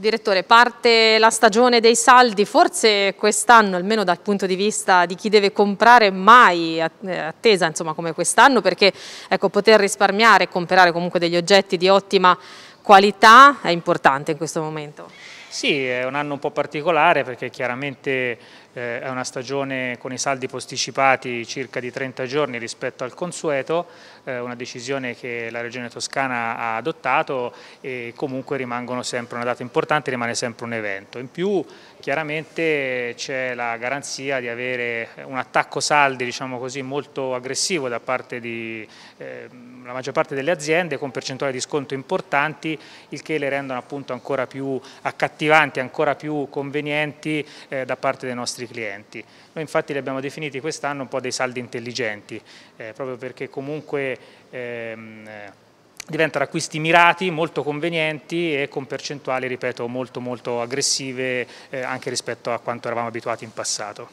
Direttore, parte la stagione dei saldi, forse quest'anno, almeno dal punto di vista di chi deve comprare, mai eh, attesa insomma, come quest'anno, perché ecco, poter risparmiare e comprare comunque degli oggetti di ottima qualità è importante in questo momento. Sì, è un anno un po' particolare perché chiaramente eh, è una stagione con i saldi posticipati circa di 30 giorni rispetto al consueto, eh, una decisione che la Regione Toscana ha adottato e comunque rimangono sempre una data importante, rimane sempre un evento. In più chiaramente c'è la garanzia di avere un attacco saldi diciamo così, molto aggressivo da parte della ehm, eh, maggior parte delle aziende con percentuali di sconto importanti, il che le rendono appunto ancora più accattivanti, ancora più convenienti eh, da parte dei nostri nostri clienti. Noi infatti li abbiamo definiti quest'anno un po' dei saldi intelligenti, eh, proprio perché comunque... Ehm, eh, diventano acquisti mirati, molto convenienti e con percentuali, ripeto, molto molto aggressive eh, anche rispetto a quanto eravamo abituati in passato.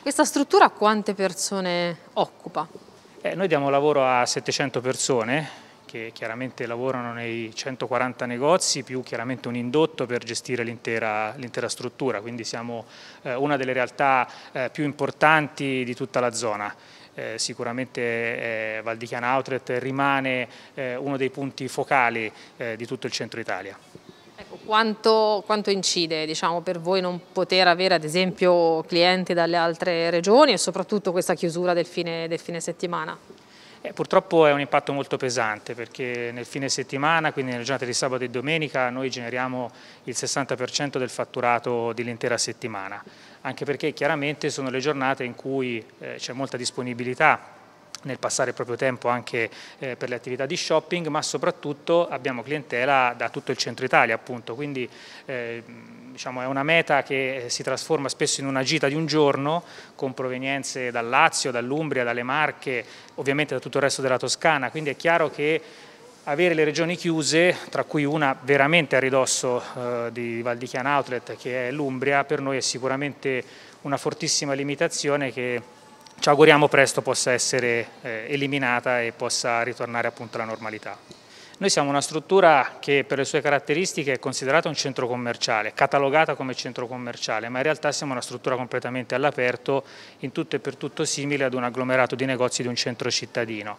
Questa struttura quante persone occupa? Eh, noi diamo lavoro a 700 persone, che chiaramente lavorano nei 140 negozi più chiaramente un indotto per gestire l'intera struttura, quindi siamo eh, una delle realtà eh, più importanti di tutta la zona. Eh, sicuramente eh, Val di Chiana Outlet rimane eh, uno dei punti focali eh, di tutto il centro Italia. Ecco, quanto, quanto, incide diciamo, per voi non poter avere ad esempio clienti dalle altre regioni e soprattutto questa chiusura del fine, del fine settimana? Eh, purtroppo è un impatto molto pesante perché nel fine settimana, quindi nelle giornate di sabato e domenica, noi generiamo il 60% del fatturato dell'intera settimana, anche perché chiaramente sono le giornate in cui eh, c'è molta disponibilità nel passare il proprio tempo anche eh, per le attività di shopping, ma soprattutto abbiamo clientela da tutto il centro Italia, appunto, quindi eh, diciamo, è una meta che eh, si trasforma spesso in una gita di un giorno con provenienze dal Lazio, dall'Umbria, dalle Marche, ovviamente da tutto il resto della Toscana, quindi è chiaro che avere le regioni chiuse, tra cui una veramente a ridosso eh, di Val di Chiana Outlet, che è l'Umbria, per noi è sicuramente una fortissima limitazione che ci auguriamo presto possa essere eh, eliminata e possa ritornare appunto alla normalità. Noi siamo una struttura che per le sue caratteristiche è considerata un centro commerciale, catalogata come centro commerciale, ma in realtà siamo una struttura completamente all'aperto, in tutto e per tutto simile ad un agglomerato di negozi di un centro cittadino.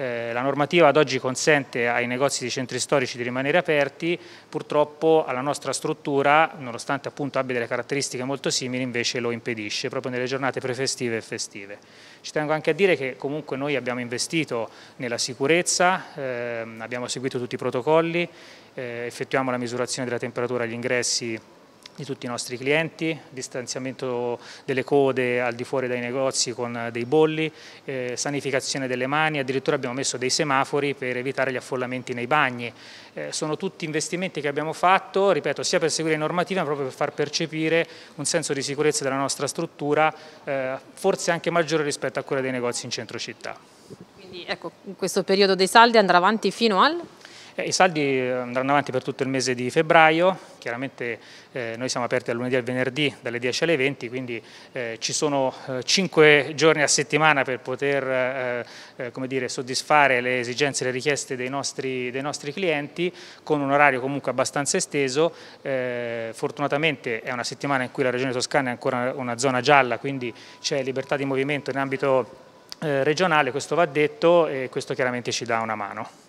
Eh, la normativa ad oggi consente ai negozi di centri storici di rimanere aperti, purtroppo alla nostra struttura, nonostante appunto abbia delle caratteristiche molto simili, invece lo impedisce, proprio nelle giornate prefestive e festive. Ci tengo anche a dire che comunque noi abbiamo investito nella sicurezza, ehm, abbiamo seguito tutti i protocolli, eh, effettuiamo la misurazione della temperatura agli ingressi di tutti i nostri clienti, distanziamento delle code al di fuori dai negozi con eh, dei bolli, eh, sanificazione delle mani, addirittura abbiamo messo dei semafori per evitare gli affollamenti nei bagni. Eh, sono tutti investimenti che abbiamo fatto, ripeto, sia per seguire le normative ma proprio per far percepire un senso di sicurezza della nostra struttura, eh, forse anche maggiore rispetto a quella dei negozi in centro città. Quindi ecco, in questo periodo dei saldi andrà avanti fino al? I saldi eh, andranno avanti per tutto il mese di febbraio, chiaramente eh, noi siamo aperti dal lunedì al venerdì dalle 10 alle 20, quindi eh, ci sono eh, 5 giorni a settimana per poter eh, eh, dire, soddisfare le esigenze e le richieste dei nostri, dei nostri, clienti con un orario comunque abbastanza esteso, fortunatamente è una settimana in cui la Regione Toscana è ancora una zona gialla, quindi c'è libertà di movimento in ambito regionale, questo va detto e questo chiaramente ci dà una mano.